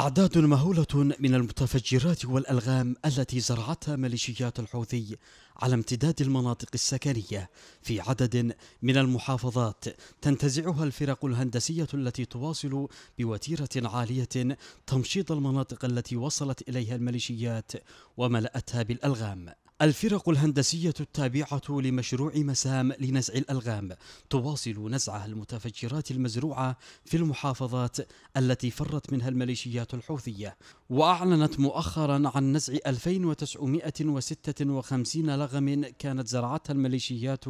أعداد مهولة من المتفجرات والألغام التي زرعتها ميليشيات الحوثي على امتداد المناطق السكنية في عدد من المحافظات تنتزعها الفرق الهندسية التي تواصل بوتيرة عالية تمشيط المناطق التي وصلت إليها الميليشيات وملأتها بالألغام الفرق الهندسية التابعة لمشروع مسام لنزع الألغام تواصل نزعها المتفجرات المزروعة في المحافظات التي فرت منها الميليشيات الحوثية وأعلنت مؤخرا عن نزع 2956 لغم كانت زرعتها الميليشيات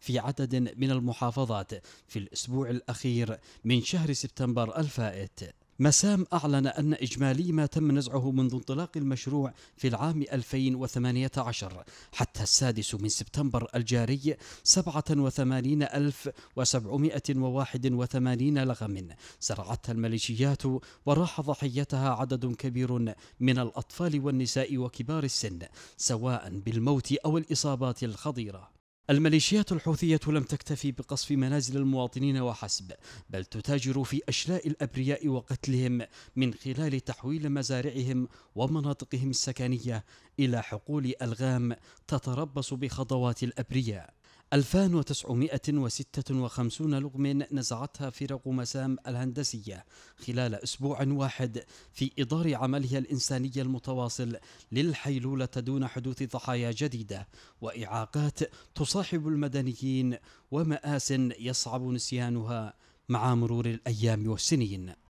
في عدد من المحافظات في الأسبوع الأخير من شهر سبتمبر الفائت مسام أعلن أن إجمالي ما تم نزعه منذ انطلاق المشروع في العام 2018 حتى السادس من سبتمبر الجاري 87781 لغم زرعتها الميليشيات وراح ضحيتها عدد كبير من الأطفال والنساء وكبار السن سواء بالموت أو الإصابات الخطيرة الميليشيات الحوثية لم تكتفي بقصف منازل المواطنين وحسب، بل تتاجر في أشلاء الأبرياء وقتلهم من خلال تحويل مزارعهم ومناطقهم السكنية إلى حقول ألغام تتربص بخضوات الأبرياء. 2956 لغم نزعتها فرق مسام الهندسية خلال أسبوع واحد في إطار عملها الإنساني المتواصل للحيلولة دون حدوث ضحايا جديدة وإعاقات تصاحب المدنيين ومآس يصعب نسيانها مع مرور الأيام والسنين